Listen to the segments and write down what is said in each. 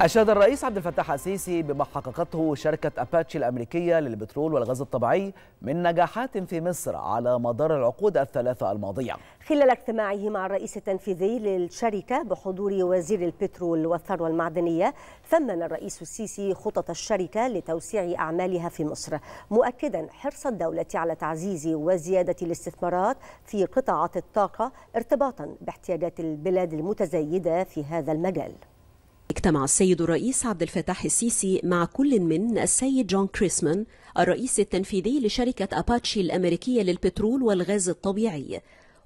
أشاد الرئيس عبد الفتاح السيسي بما حققته شركة أباتشي الأمريكية للبترول والغاز الطبيعي من نجاحات في مصر على مدار العقود الثلاثة الماضية خلال اجتماعه مع الرئيس التنفيذي للشركة بحضور وزير البترول والثروة المعدنية ثمن الرئيس السيسي خطط الشركة لتوسيع أعمالها في مصر مؤكدا حرص الدولة على تعزيز وزيادة الاستثمارات في قطاعات الطاقة ارتباطا باحتياجات البلاد المتزايدة في هذا المجال اجتمع السيد الرئيس عبد الفتاح السيسي مع كل من السيد جون كريسمان الرئيس التنفيذي لشركة أباتشي الأمريكية للبترول والغاز الطبيعي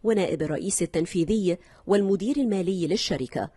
ونائب الرئيس التنفيذي والمدير المالي للشركة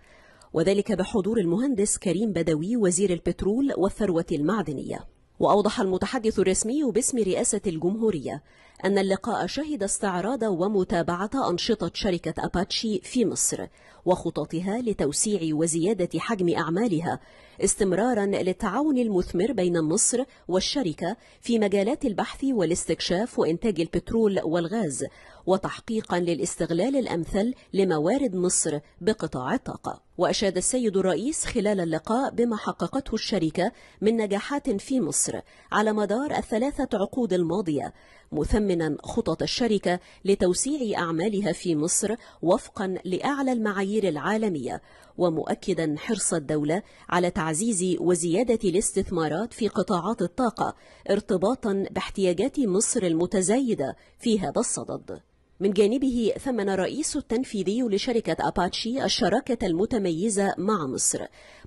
وذلك بحضور المهندس كريم بدوي وزير البترول والثروة المعدنية وأوضح المتحدث الرسمي باسم رئاسة الجمهورية أن اللقاء شهد استعراض ومتابعة أنشطة شركة أباتشي في مصر وخططها لتوسيع وزيادة حجم أعمالها استمرارا للتعاون المثمر بين مصر والشركة في مجالات البحث والاستكشاف وإنتاج البترول والغاز وتحقيقا للاستغلال الأمثل لموارد مصر بقطاع الطاقة وأشاد السيد الرئيس خلال اللقاء بما حققته الشركة من نجاحات في مصر على مدار الثلاثة عقود الماضية مثمنا خطط الشركة لتوسيع أعمالها في مصر وفقا لأعلى المعايير العالمية ومؤكدا حرص الدولة على تعزيز وزيادة الاستثمارات في قطاعات الطاقة ارتباطا باحتياجات مصر المتزايدة في هذا الصدد من جانبه ثمن الرئيس التنفيذي لشركة أباتشي الشراكة المتميزة مع مصر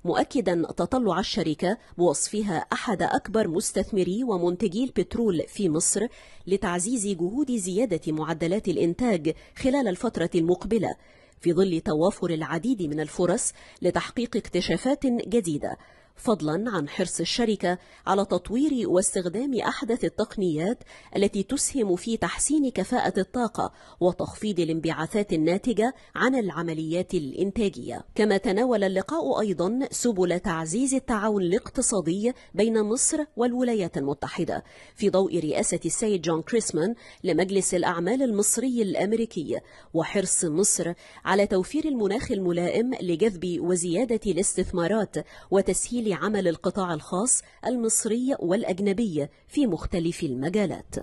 مؤكدا تطلع الشركة بوصفها أحد أكبر مستثمري ومنتجي البترول في مصر لتعزيز جهود زيادة معدلات الإنتاج خلال الفترة المقبلة في ظل توافر العديد من الفرص لتحقيق اكتشافات جديدة فضلا عن حرص الشركة على تطوير واستخدام أحدث التقنيات التي تسهم في تحسين كفاءة الطاقة وتخفيض الانبعاثات الناتجة عن العمليات الإنتاجية كما تناول اللقاء أيضا سبل تعزيز التعاون الاقتصادي بين مصر والولايات المتحدة في ضوء رئاسة السيد جون كريسمان لمجلس الأعمال المصري الأمريكي وحرص مصر على توفير المناخ الملائم لجذب وزيادة الاستثمارات وتسهيل تسهيل عمل القطاع الخاص المصري والأجنبي في مختلف المجالات